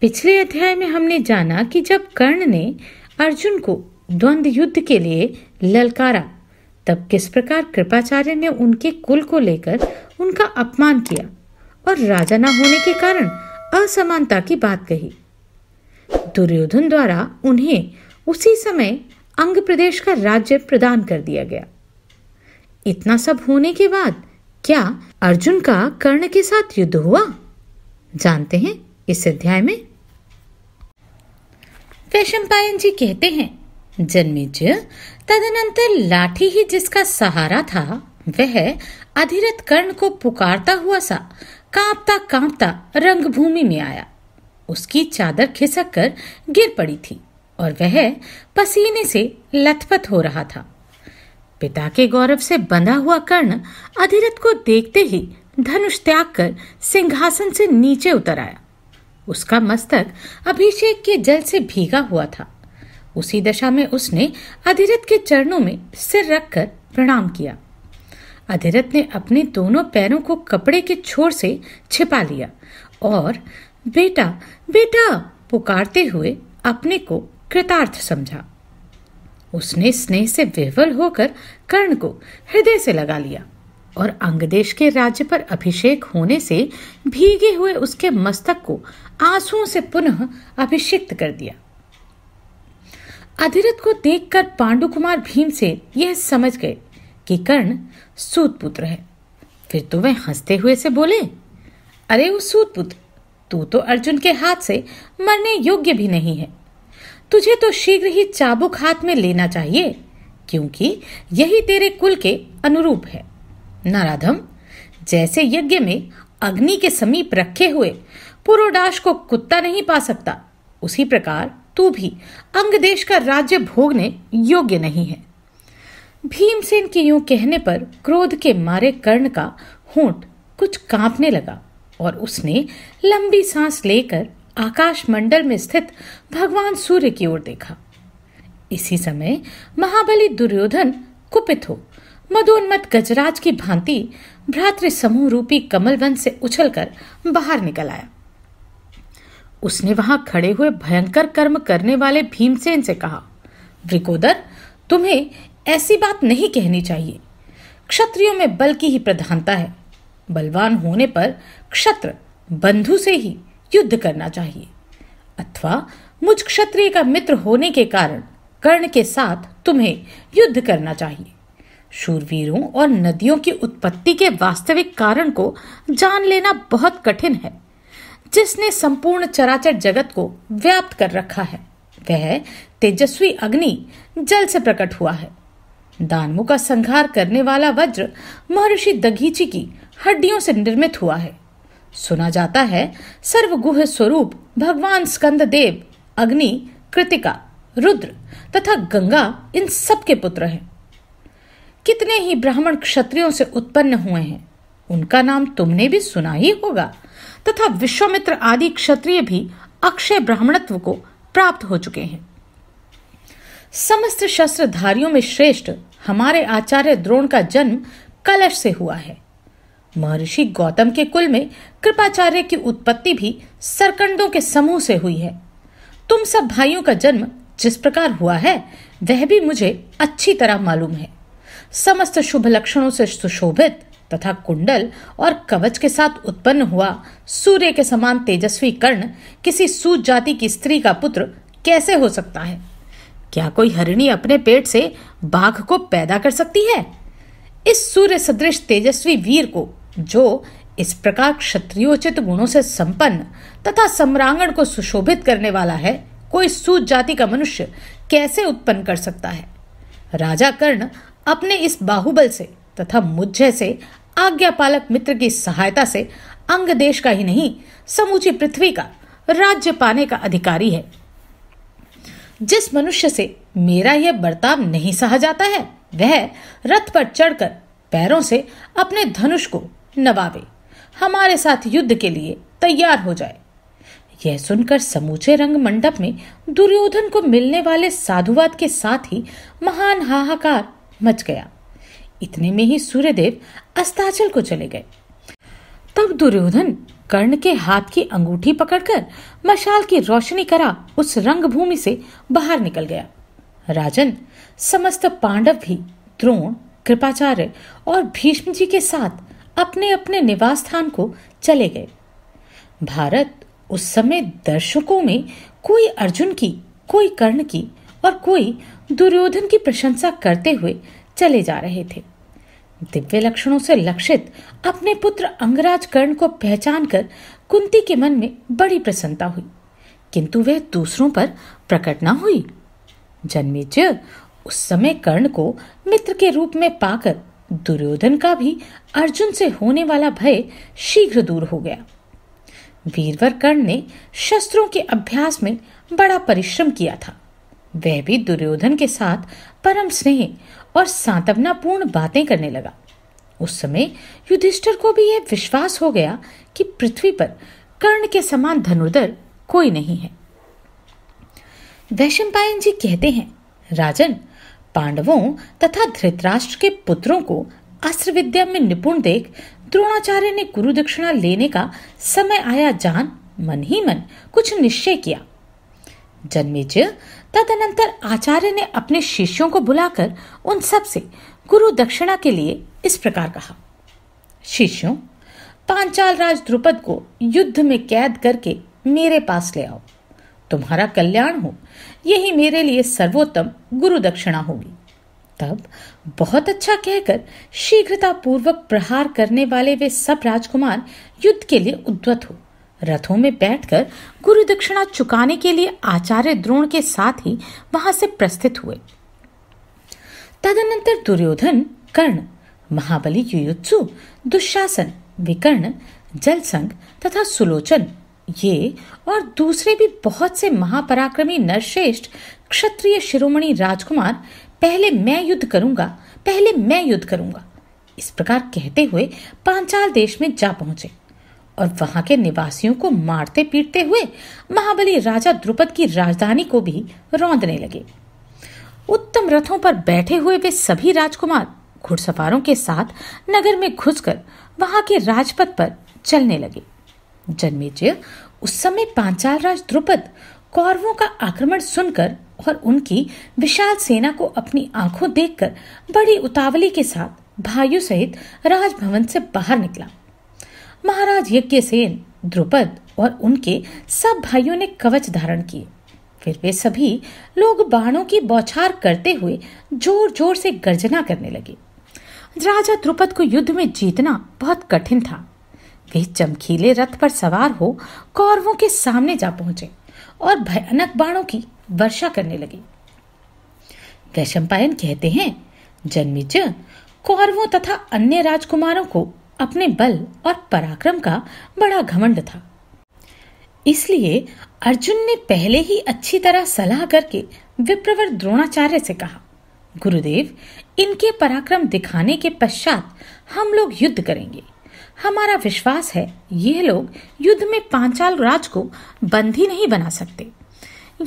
पिछले अध्याय में हमने जाना कि जब कर्ण ने अर्जुन को द्वंद युद्ध के लिए ललकारा तब किस प्रकार कृपाचार्य ने उनके कुल को लेकर उनका अपमान किया और राजा न होने के कारण असमानता की बात कही दुर्योधन द्वारा उन्हें उसी समय अंग प्रदेश का राज्य प्रदान कर दिया गया इतना सब होने के बाद क्या अर्जुन का कर्ण के साथ युद्ध हुआ जानते हैं इस अध्याय में वैशंपायन जी कहते हैं जन्मेज तदनंतर लाठी ही जिसका सहारा था वह अधिरथ कर्ण को पुकारता हुआ सा कांपता कांपता रंगभूमि में आया उसकी चादर खिसक कर गिर पड़ी थी और वह पसीने से लथपथ हो रहा था पिता के गौरव से बंधा हुआ कर्ण अधिरथ को देखते ही धनुष त्याग कर सिंहासन से नीचे उतर आया उसका मस्तक अभिषेक के जल से भीगा हुआ था उसी दशा में उसने अधिरथ के चरणों में सिर रखकर प्रणाम किया अधिरथ ने अपने दोनों पैरों को कपड़े के छोर से छिपा लिया और बेटा बेटा पुकारते हुए अपने को कृतार्थ समझा उसने स्नेह से विवल होकर कर्ण को हृदय से लगा लिया और अंगदेश के राज्य पर अभिषेक होने से भीगे हुए उसके मस्तक को आंसुओं से पुनः अभिषिक्त कर दिया अधिरथ को देखकर पांडु कुमार भीम से यह समझ गए कि कर्ण सूत पुत्र है फिर तो वह हंसते हुए से बोले अरे वो सूत पुत्र तू तो अर्जुन के हाथ से मरने योग्य भी नहीं है तुझे तो शीघ्र ही चाबुक हाथ में लेना चाहिए क्योंकि यही तेरे कुल के अनुरूप है नाराधम जैसे यज्ञ में अग्नि के समीप रखे हुए पुरोडाश को कुत्ता नहीं पा सकता उसी प्रकार तू भी देश का राज्य भोगने योग्य नहीं है भीमसेन के यूं कहने पर क्रोध के मारे कर्ण का होंठ कुछ कांपने लगा और उसने लंबी सांस लेकर आकाश मंडल में स्थित भगवान सूर्य की ओर देखा इसी समय महाबली दुर्योधन कुपित हो मदोन्मत गजराज की भांति भ्रातृ समूह रूपी वन से उछलकर बाहर निकल आया उसने वहां खड़े हुए भयंकर कर्म करने वाले भीमसेन से कहा ब्रिकोदर तुम्हें ऐसी बात नहीं कहनी चाहिए क्षत्रियो में बल की ही प्रधानता है बलवान होने पर क्षत्र बंधु से ही युद्ध करना चाहिए अथवा मुझ क्षत्रिय का मित्र होने के कारण कर्ण के साथ तुम्हें युद्ध करना चाहिए शूरवीरों और नदियों की उत्पत्ति के वास्तविक कारण को जान लेना बहुत कठिन है जिसने संपूर्ण चराचर जगत को व्याप्त कर रखा है वह तेजस्वी अग्नि जल से प्रकट हुआ है दानवों का संहार करने वाला वज्र महर्षि दघीची की हड्डियों से निर्मित हुआ है सुना जाता है सर्वगुह स्वरूप भगवान स्कंद देव अग्नि कृतिका रुद्र तथा गंगा इन सबके पुत्र हैं कितने ही ब्राह्मण क्षत्रियों से उत्पन्न हुए हैं उनका नाम तुमने भी सुना ही होगा तथा विश्वमित्र आदि क्षत्रिय भी अक्षय ब्राह्मणत्व को प्राप्त हो चुके हैं समस्त शस्त्रधारियों में श्रेष्ठ हमारे आचार्य द्रोण का जन्म कलश से हुआ है महर्षि गौतम के कुल में कृपाचार्य की उत्पत्ति भी सरकंडों के समूह से हुई है तुम सब भाइयों का जन्म जिस प्रकार हुआ है वह भी मुझे अच्छी तरह मालूम है समस्त शुभ लक्षणों से सुशोभित तथा कुंडल और कवच के साथ उत्पन्न हुआ सूर्य के समान तेजस्वी कर्ण किसी सूत जाति की स्त्री का पुत्र कैसे हो सकता है क्या कोई हरिणी अपने पेट से बाघ को पैदा कर सकती है इस सूर्य सदृश तेजस्वी वीर को जो इस प्रकार क्षत्रियोचित गुणों से संपन्न तथा सम्रांगण को सुशोभित करने वाला है कोई सूत जाति का मनुष्य कैसे उत्पन्न कर सकता है राजा कर्ण अपने इस बाहुबल से तथा मुझ जैसे आज्ञापालक मित्र की सहायता से अंग देश का ही नहीं समूची पृथ्वी का राज्य पाने का अधिकारी है जिस मनुष्य से मेरा यह बर्ताव नहीं सहा जाता है वह रथ पर चढ़कर पैरों से अपने धनुष को नवावे हमारे साथ युद्ध के लिए तैयार हो जाए यह सुनकर समूचे रंग मंडप में दुर्योधन को मिलने वाले साधुवाद के साथ ही महान हाहाकार मच गया इतने में ही सूर्यदेव अस्ताचल को चले गए तब दुर्योधन कर्ण के हाथ की अंगूठी पकड़कर मशाल की रोशनी करा उस रंगभूमि से बाहर निकल गया राजन समस्त पांडव भी द्रोण कृपाचार्य और भीष्म जी के साथ अपने अपने निवास स्थान को चले गए भारत उस समय दर्शकों में कोई अर्जुन की कोई कर्ण की और कोई दुर्योधन की प्रशंसा करते हुए चले जा रहे थे दिव्य लक्षणों से लक्षित अपने पुत्र अंगराज कर्ण को पहचान कर कुंती के मन में बड़ी प्रसन्नता हुई किंतु वह दूसरों पर प्रकट न हुई जन्मेजय उस समय कर्ण को मित्र के रूप में पाकर दुर्योधन का भी अर्जुन से होने वाला भय शीघ्र दूर हो गया वीरवर कर्ण ने शस्त्रों के अभ्यास में बड़ा परिश्रम किया था वह भी दुर्योधन के साथ परम स्नेह और सांत्वनापूर्ण बातें करने लगा उस समय युधिष्ठर को भी यह विश्वास हो गया कि पृथ्वी पर कर्ण के समान धनुर्धर कोई नहीं है वैशंपायन जी कहते हैं राजन पांडवों तथा धृतराष्ट्र के पुत्रों को अस्त्र विद्या में निपुण देख द्रोणाचार्य ने गुरु दक्षिणा लेने का समय आया जान मन ही मन कुछ निश्चय किया जन्मेजय तदनंतर आचार्य ने अपने शिष्यों को बुलाकर उन सब से गुरु दक्षिणा के लिए इस प्रकार कहा शिष्यों पांचाल राज द्रुपद को युद्ध में कैद करके मेरे पास ले आओ तुम्हारा कल्याण हो यही मेरे लिए सर्वोत्तम गुरु दक्षिणा होगी तब बहुत अच्छा कहकर शीघ्रता पूर्वक प्रहार करने वाले वे सब राजकुमार युद्ध के लिए उद्वत हुए रथों में बैठकर गुरु दक्षिणा चुकाने के लिए आचार्य द्रोण के साथ ही वहां से प्रस्थित हुए तदनंतर दुर्योधन कर्ण महाबली युयुत्सु दुशासन विकर्ण जलसंघ तथा सुलोचन ये और दूसरे भी बहुत से महापराक्रमी नरश्रेष्ठ क्षत्रिय शिरोमणि राजकुमार पहले मैं युद्ध करूंगा पहले मैं युद्ध करूंगा इस प्रकार कहते हुए पांचाल देश में जा पहुंचे और वहां के निवासियों को मारते पीटते हुए महाबली राजा द्रुपद की राजधानी को भी रौंदने लगे उत्तम रथों पर बैठे हुए वे सभी राजकुमार घुड़सवारों के साथ नगर में घुसकर वहां के राजपथ पर चलने लगे जन्मेजय उस समय पांचाल राज द्रुपद कौरवों का आक्रमण सुनकर और उनकी विशाल सेना को अपनी आंखों देखकर बड़ी उतावली के साथ भाइयों सहित राजभवन से बाहर निकला महाराज यज्ञसेन द्रुपद और उनके सब भाइयों ने कवच धारण किए फिर वे सभी लोग बाणों की बौछार करते हुए जोर जोर से गर्जना करने लगे राजा द्रुपद को युद्ध में जीतना बहुत कठिन था वे चमकीले रथ पर सवार हो कौरवों के सामने जा पहुंचे और भयानक बाणों की वर्षा करने लगे वैशंपायन कहते हैं जन्मिज कौरवों तथा अन्य राजकुमारों को अपने बल और पराक्रम का बड़ा घमंड था इसलिए अर्जुन ने पहले ही अच्छी तरह सलाह करके विप्रवर द्रोणाचार्य से कहा गुरुदेव इनके पराक्रम दिखाने के पश्चात हम लोग युद्ध करेंगे हमारा विश्वास है ये लोग युद्ध में पांचाल राज को बंदी नहीं बना सकते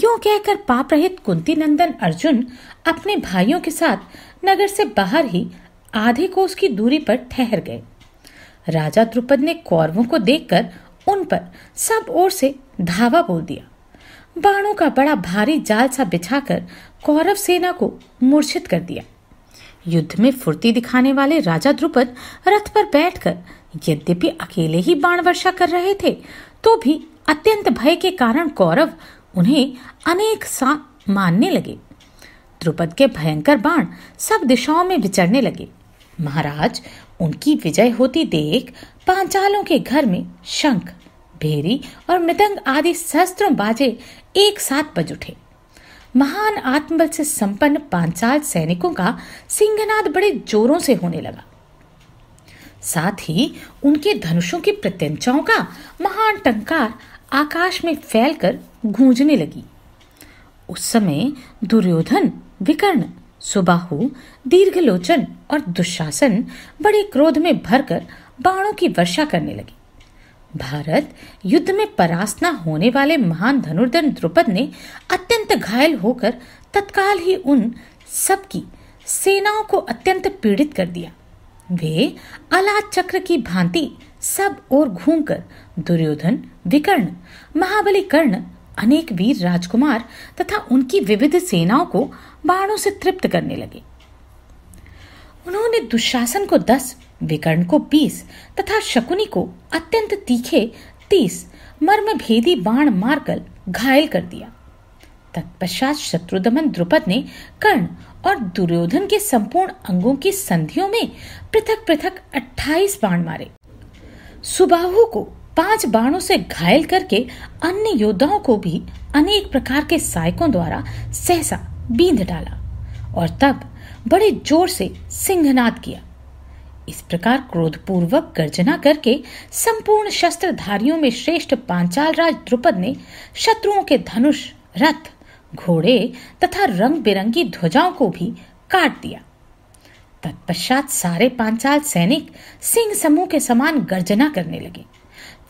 यो कहकर पाप रहित कुंती नंदन अर्जुन अपने भाइयों के साथ नगर से बाहर ही आधे कोस की दूरी पर ठहर गए राजा द्रुपद ने कौरवों को देखकर उन पर सब ओर से धावा बोल दिया बाणों का बड़ा भारी जाल सा बिछाकर कौरव सेना को मूर्छित कर दिया युद्ध में फुर्ती दिखाने वाले राजा द्रुपद रथ पर बैठकर यद्यपि अकेले ही बाण वर्षा कर रहे थे तो भी अत्यंत भय के कारण कौरव उन्हें अनेक सा मानने लगे द्रुपद के भयंकर बाण सब दिशाओं में विचरने लगे महाराज उनकी विजय होती देख पांचालों के घर में शंख भेरी और मृदंग आदि सहस्त्रों बाजे एक साथ बज उठे महान आत्मबल से संपन्न पांचाल सैनिकों का सिंहनाद बड़े जोरों से होने लगा साथ ही उनके धनुषों की प्रत्यंचाओं का महान टंकार आकाश में फैलकर गूंजने लगी उस समय दुर्योधन विकर्ण सुबाहु दीर्घलोचन और दुशासन बड़े क्रोध में भरकर बाणों की वर्षा करने लगे भारत युद्ध में परास्त न होने वाले महान धनुर्धर द्रुपद ने अत्यंत घायल होकर तत्काल ही उन सबकी सेनाओं को अत्यंत पीड़ित कर दिया वे अला चक्र की भांति सब ओर घूमकर दुर्योधन विकर्ण महाबली कर्ण अनेक वीर राजकुमार तथा उनकी विविध सेनाओं को बाणों से तृप्त करने लगे उन्होंने दुशासन को दस विकर्ण को बीस तथा शकुनी को अत्यंत तीखे तीस मर्म भेदी बाण मारकर घायल कर दिया तत्पश्चात शत्रुदमन द्रुपद ने कर्ण और दुर्योधन के संपूर्ण अंगों की संधियों में पृथक पृथक 28 बाण मारे सुबाहु को पांच बाणों से घायल करके अन्य योद्धाओं को भी अनेक प्रकार के सायकों द्वारा सहसा बींध डाला और तब बड़े जोर से सिंहनाद किया इस प्रकार क्रोधपूर्वक गर्जना करके संपूर्ण शस्त्रधारियों में श्रेष्ठ पांचाल राज द्रुपद ने शत्रुओं के धनुष रथ घोड़े तथा रंग बिरंगी ध्वजाओं को भी काट दिया तत्पश्चात सारे पांचाल सैनिक सिंह समूह के समान गर्जना करने लगे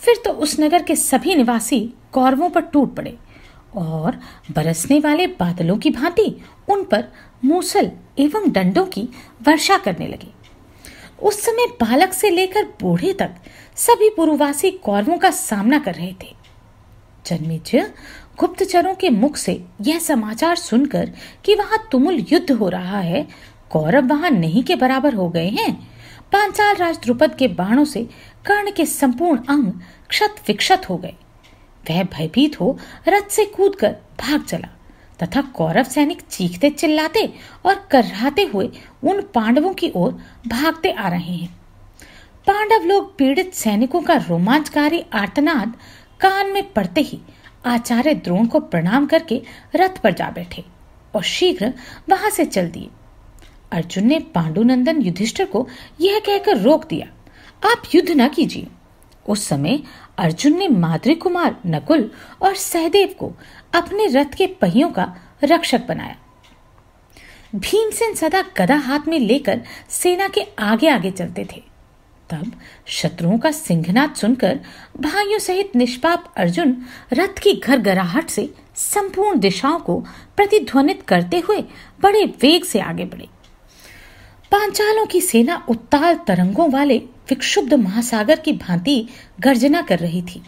फिर तो उस नगर के सभी निवासी कौरवों पर टूट पड़े और बरसने वाले बादलों की भांति उन पर मूसल एवं डंडों की वर्षा करने लगे उस समय बालक से लेकर बूढ़े तक सभी पूर्ववासी कौरवों का सामना कर रहे थे जन्मेजय गुप्तचरों के मुख से यह समाचार सुनकर कि वहां तुमुल युद्ध हो रहा है कौरव वहां नहीं के बराबर हो गए हैं पांचाल राज द्रुपद के बाणों से कर्ण के संपूर्ण अंग क्षत विक्षत हो गए वह भयभीत हो रथ से कूदकर भाग चला तथा कौरव सैनिक चीखते चिल्लाते और कर्राते हुए उन पांडवों की ओर भागते आ रहे हैं पांडव लोग पीड़ित सैनिकों का रोमांचकारी आर्तनाद कान में पड़ते ही आचार्य द्रोण को प्रणाम करके रथ पर जा बैठे और शीघ्र वहां से चल दिए अर्जुन ने पांडुनंदन युधिष्ठर को यह कहकर रोक दिया आप युद्ध न कीजिए उस समय अर्जुन ने माद्री कुमार नकुल और सहदेव को अपने रथ के पहियों का रक्षक बनाया भीमसेन सदा गदा हाथ में लेकर सेना के आगे आगे चलते थे तब शत्रुओं का सिंहनाद सुनकर भाइयों सहित निष्पाप अर्जुन रथ की घर गराहट से संपूर्ण दिशाओं को प्रतिध्वनित करते हुए बड़े वेग से आगे बढ़े पांचालों की सेना उत्ताल तरंगों वाले विक्षुब्ध महासागर की भांति गर्जना कर रही थी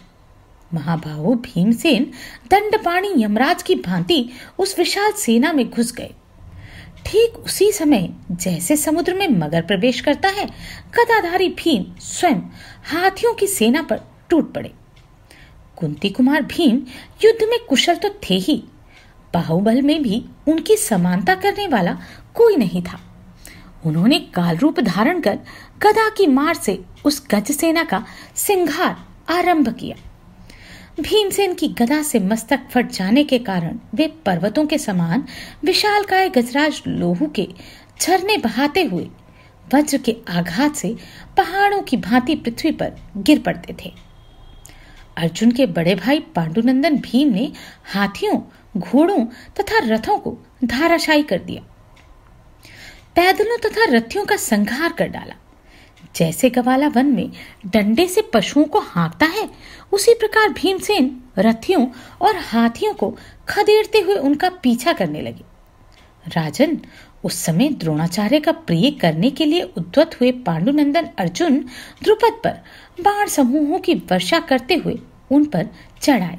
महाबाहु भीमसेन दंडपाणी यमराज की भांति उस विशाल सेना में घुस गए ठीक उसी समय जैसे समुद्र में मगर प्रवेश करता है गदाधारी भीम स्वयं हाथियों की सेना पर टूट पड़े कुंती कुमार भीम युद्ध में कुशल तो थे ही बाहुबल में भी उनकी समानता करने वाला कोई नहीं था उन्होंने काल रूप धारण कर गदा की मार से उस गज सेना का सिंघार आरंभ किया भीमसेन की गदा से मस्तक फट जाने के कारण वे पर्वतों के समान विशालकाय गजराज लोहू के झरने बहाते हुए वज्र के आघात से पहाड़ों की भांति पृथ्वी पर गिर पड़ते थे अर्जुन के बड़े भाई पांडुनंदन भीम ने हाथियों घोड़ों तथा रथों को धाराशायी कर दिया पैदलों तथा रथियों का संघार कर डाला जैसे गवाला वन में डंडे से पशुओं को हाँकता है उसी प्रकार भीमसेन रथियों और हाथियों को खदेड़ते हुए उनका पीछा करने लगे राजन उस समय द्रोणाचार्य का प्रिय करने के लिए उद्वत हुए पांडुनंदन अर्जुन द्रुपद पर बाण समूहों की वर्षा करते हुए उन पर चढ़ाए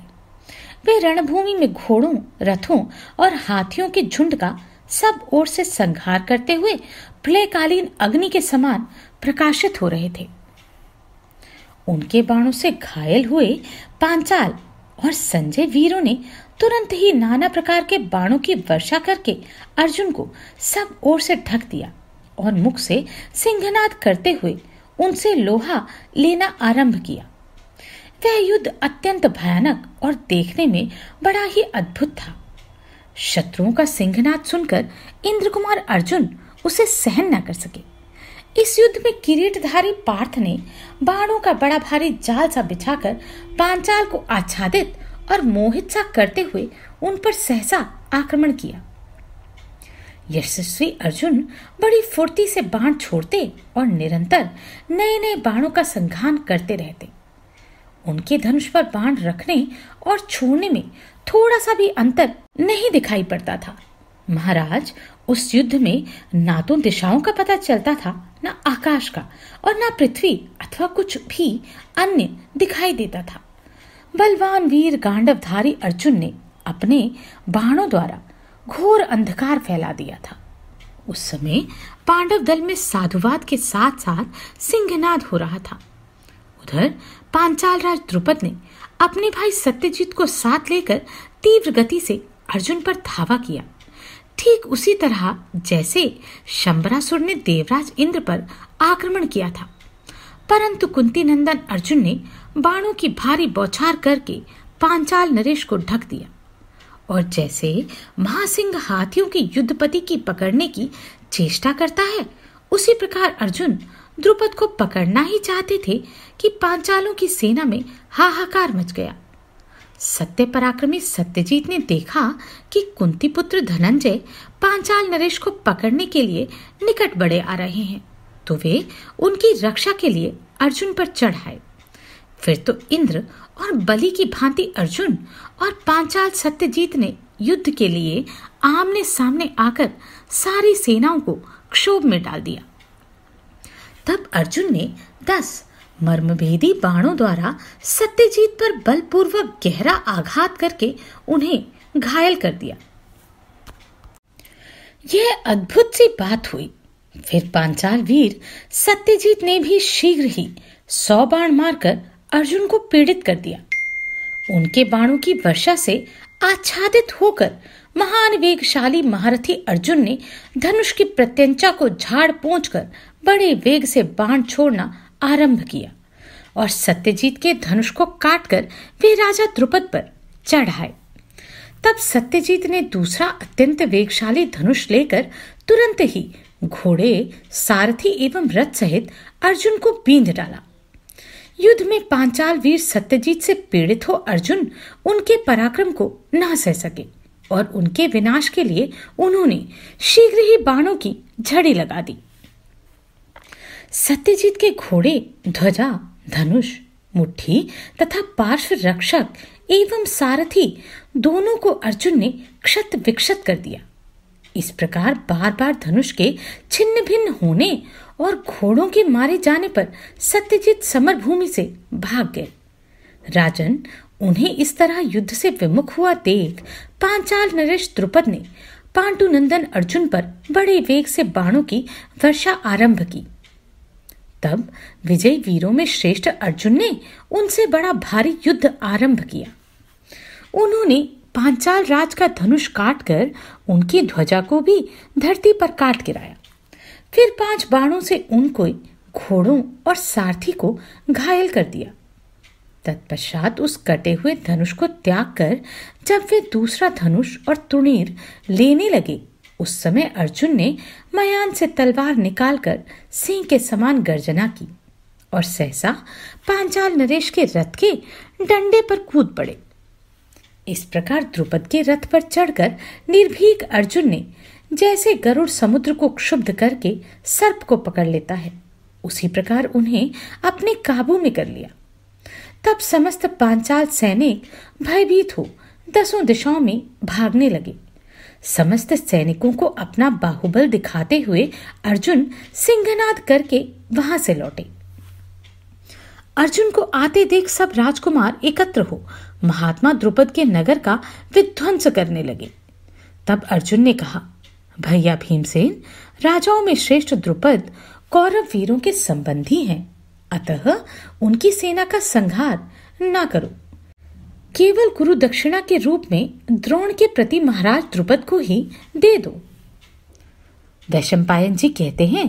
वे रणभूमि में घोड़ों रथों और हाथियों के झुंड का सब ओर से संघार करते हुए प्रलयकालीन अग्नि के समान प्रकाशित हो रहे थे उनके बाणों से घायल हुए पांचाल और संजय वीरों ने तुरंत ही नाना प्रकार के बाणों की वर्षा करके अर्जुन को सब ओर से ढक दिया और मुख से सिंहनाद करते हुए उनसे लोहा लेना आरंभ किया वह युद्ध अत्यंत भयानक और देखने में बड़ा ही अद्भुत था शत्रुओं का सिंहनाद सुनकर इंद्र कुमार अर्जुन उसे सहन न कर सके इस युद्ध में किरीटधारी पार्थ ने बाणों का बड़ा भारी जाल सा बिछाकर पांचाल को आच्छादित और मोहित सा करते हुए उन पर सहसा आक्रमण किया यशस्वी अर्जुन बड़ी फुर्ती से बाण छोड़ते और निरंतर नए नए बाणों का संघान करते रहते उनके धनुष पर बाण रखने और छोड़ने में थोड़ा सा भी अंतर नहीं दिखाई पड़ता था महाराज उस युद्ध में ना तो दिशाओं का पता चलता था ना आकाश का और ना पृथ्वी अथवा कुछ भी अन्य दिखाई देता था बलवान वीर गांडवधारी अर्जुन ने अपने बाणों द्वारा घोर अंधकार फैला दिया था उस समय पांडव दल में साधुवाद के साथ साथ सिंहनाद हो रहा था उधर पांचाल राज द्रुपद ने अपने भाई सत्यजीत को साथ लेकर तीव्र गति से अर्जुन पर धावा किया ठीक उसी तरह जैसे शंबरासुर ने देवराज इंद्र पर आक्रमण किया था परंतु कुंती नंदन अर्जुन ने बाणों की भारी बौछार करके पांचाल नरेश को ढक दिया और जैसे महासिंह हाथियों के युद्धपति की पकड़ने की चेष्टा करता है उसी प्रकार अर्जुन द्रुपद को पकड़ना ही चाहते थे कि पांचालों की सेना में हाहाकार मच गया सत्य पराक्रमी सत्यजीत ने देखा कि कुंती पुत्र धनंजय पांचाल नरेश को पकड़ने के लिए निकट बड़े आ रहे हैं तो वे उनकी रक्षा के लिए अर्जुन पर चढ़ाए फिर तो इंद्र और बलि की भांति अर्जुन और पांचाल सत्यजीत ने युद्ध के लिए आमने सामने आकर सारी सेनाओं को क्षोभ में डाल दिया तब अर्जुन ने दस मर्मभेदी बाणों द्वारा सत्यजीत पर बलपूर्वक गहरा आघात करके उन्हें घायल कर दिया यह अद्भुत सी बात हुई फिर पांचाल वीर सत्यजीत ने भी शीघ्र ही सौ बाण मारकर अर्जुन को पीड़ित कर दिया उनके बाणों की वर्षा से आच्छादित होकर महान वेगशाली महारथी अर्जुन ने धनुष की प्रत्यंचा को झाड़ पहुंच कर बड़े वेग से बाण छोड़ना आरंभ किया और सत्यजीत के धनुष को काटकर वे राजा द्रुपद पर चढ़ाए तब सत्यजीत ने दूसरा अत्यंत वेगशाली धनुष लेकर तुरंत ही घोड़े सारथी एवं रथ सहित अर्जुन को बींद डाला युद्ध में पांचाल वीर सत्यजीत से पीड़ित हो अर्जुन उनके पराक्रम को ना सह सके और उनके विनाश के लिए उन्होंने शीघ्र ही बाणों की झड़ी लगा दी सत्यजीत के घोड़े ध्वजा धनुष मुट्ठी तथा पार्श्व रक्षक एवं सारथी दोनों को अर्जुन ने क्षत विक्षत कर दिया इस प्रकार बार बार धनुष के छिन्न भिन्न होने और घोड़ों के मारे जाने पर सत्यजीत समर भूमि से भाग गए राजन उन्हें इस तरह युद्ध से विमुख हुआ देख पांचाल नरेश द्रुपद ने पांडुनंदन अर्जुन पर बड़े वेग से बाणों की वर्षा आरंभ की तब विजय वीरों में श्रेष्ठ अर्जुन ने उनसे बड़ा भारी युद्ध आरंभ किया उन्होंने पांचाल राज का धनुष काटकर उनकी ध्वजा को भी धरती पर काट गिराया फिर पांच बाणों से उनको घोड़ों और सारथी को घायल कर दिया तत्पश्चात उस कटे हुए धनुष को त्याग कर जब वे दूसरा धनुष और तुणीर लेने लगे उस समय अर्जुन ने मयान से तलवार निकालकर सिंह के समान गर्जना की और सहसा पांचाल नरेश के रथ के डंडे पर कूद पड़े इस प्रकार द्रुपद के रथ पर चढ़कर निर्भीक अर्जुन ने जैसे गरुड़ समुद्र को क्षुब्ध करके सर्प को पकड़ लेता है उसी प्रकार उन्हें अपने काबू में कर लिया तब समस्त पांचाल सैनिक भयभीत हो दसों दिशाओं में भागने लगे समस्त सैनिकों को अपना बाहुबल दिखाते हुए अर्जुन सिंहनाद करके वहां से लौटे अर्जुन को आते देख सब राजकुमार एकत्र हो महात्मा द्रुपद के नगर का विध्वंस करने लगे तब अर्जुन ने कहा भैया भीमसेन राजाओं में श्रेष्ठ द्रुपद कौरव वीरों के संबंधी हैं अतः उनकी सेना का संहार ना करो केवल गुरु दक्षिणा के रूप में द्रोण के प्रति महाराज द्रुपद को ही दे दो वैशम जी कहते हैं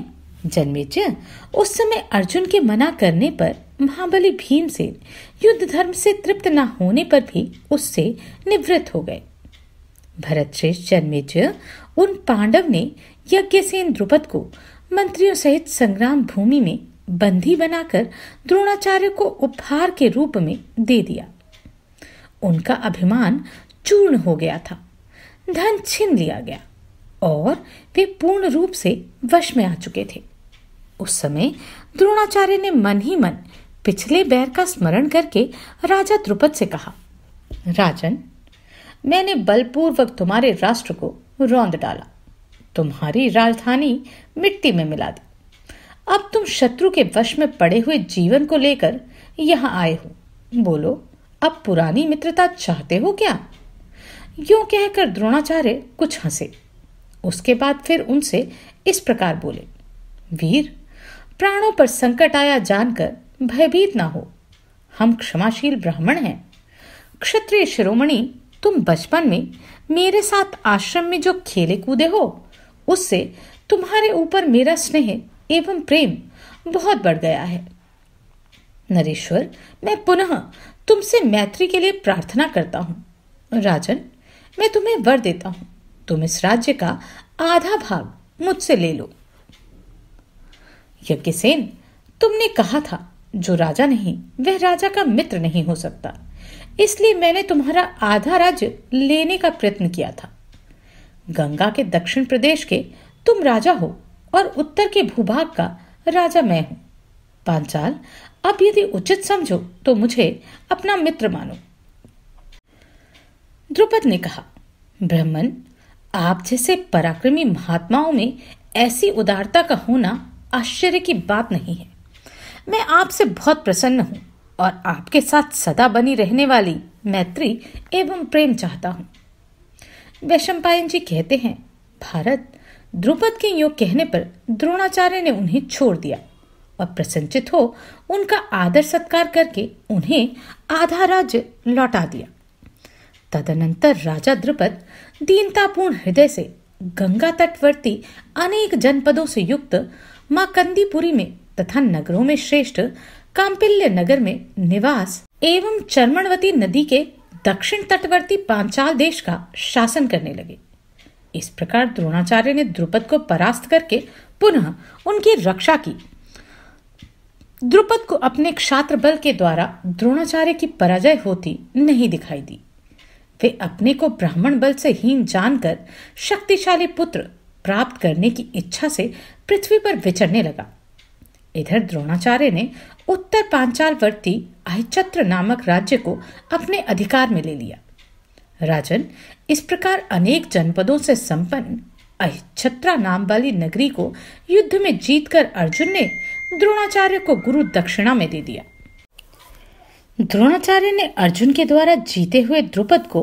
जन्मेजय उस समय अर्जुन के मना करने पर महाबली भीमसेन युद्ध धर्म से तृप्त न होने पर भी उससे निवृत्त हो गए भरत श्रेष्ठ जन्मेज उन पांडव ने यज्ञसेन द्रुपद को मंत्रियों सहित संग्राम भूमि में बंदी बनाकर द्रोणाचार्य को उपहार के रूप में दे दिया उनका अभिमान चूर्ण हो गया था धन छीन लिया गया और वे पूर्ण रूप से वश में आ चुके थे उस समय द्रोणाचार्य ने मन ही मन पिछले बैर का स्मरण करके राजा द्रुपद से कहा राजन मैंने बलपूर्वक तुम्हारे राष्ट्र को रौंद डाला तुम्हारी राजधानी मिट्टी में मिला दी अब तुम शत्रु के वश में पड़े हुए जीवन को लेकर यहां आए हो बोलो अब पुरानी मित्रता चाहते हो क्या यूं कहकर द्रोणाचार्य कुछ हंसे उसके बाद फिर उनसे इस प्रकार बोले वीर प्राणों पर संकट आया जानकर भयभीत ना हो हम क्षमाशील ब्राह्मण हैं क्षत्रिय शिरोमणि तुम बचपन में मेरे साथ आश्रम में जो खेले कूदे हो उससे तुम्हारे ऊपर मेरा स्नेह एवं प्रेम बहुत बढ़ गया है नरेश्वर मैं पुनः तुमसे मैत्री के लिए प्रार्थना करता हूँ राजन मैं तुम्हें वर देता हूँ तुम इस राज्य का आधा भाग मुझसे ले लो यज्ञसेन तुमने कहा था जो राजा नहीं वह राजा का मित्र नहीं हो सकता इसलिए मैंने तुम्हारा आधा राज्य लेने का प्रयत्न किया था गंगा के दक्षिण प्रदेश के तुम राजा हो और उत्तर के भूभाग का राजा मैं हूं पांचाल अब यदि उचित समझो तो मुझे अपना मित्र मानो द्रुपद ने कहा ब्रह्मन आप जैसे पराक्रमी महात्माओं में ऐसी उदारता का होना आश्चर्य की बात नहीं है मैं आपसे बहुत प्रसन्न हूं और आपके साथ सदा बनी रहने वाली मैत्री एवं प्रेम चाहता हूं वैशंपायन जी कहते हैं भारत द्रुपद के यो कहने पर द्रोणाचार्य ने उन्हें छोड़ दिया और प्रसन्नचित हो उनका आदर सत्कार करके उन्हें आधा राज्य लौटा दिया तदनंतर राजा द्रुपद दीनतापूर्ण हृदय से गंगा तटवर्ती अनेक जनपदों से युक्त माँ कंदीपुरी में तथा नगरों में श्रेष्ठ कांपिल्य नगर में निवास एवं चरमणवती नदी के दक्षिण तटवर्ती पांचाल देश का शासन करने लगे इस प्रकार द्रोणाचार्य ने द्रुपद को परास्त करके पुनः उनकी रक्षा की द्रुपद को अपने क्षात्र बल के द्वारा द्रोणाचार्य की पराजय होती नहीं दिखाई दी वे अपने को ब्राह्मण बल से हीन जानकर शक्तिशाली पुत्र प्राप्त करने की इच्छा से पृथ्वी पर विचरने लगा इधर द्रोणाचार्य ने उत्तर पांचालवर्ती आहिचत्र नामक राज्य को अपने अधिकार में ले लिया राजन इस प्रकार अनेक जनपदों से संपन्न अहिच्छत्रा नाम वाली नगरी को युद्ध में जीतकर अर्जुन ने द्रोणाचार्य को गुरु दक्षिणा में दे दिया द्रोणाचार्य ने अर्जुन के द्वारा जीते हुए द्रुपद को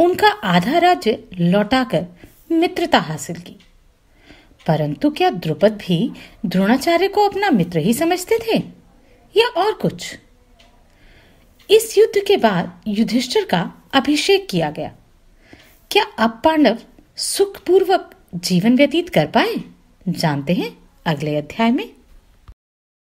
उनका आधा राज्य लौटाकर मित्रता हासिल की परंतु क्या द्रुपद भी द्रोणाचार्य को अपना मित्र ही समझते थे या और कुछ इस युद्ध के बाद युधिष्ठिर का अभिषेक किया गया क्या अब पांडव सुखपूर्वक जीवन व्यतीत कर पाए जानते हैं अगले अध्याय में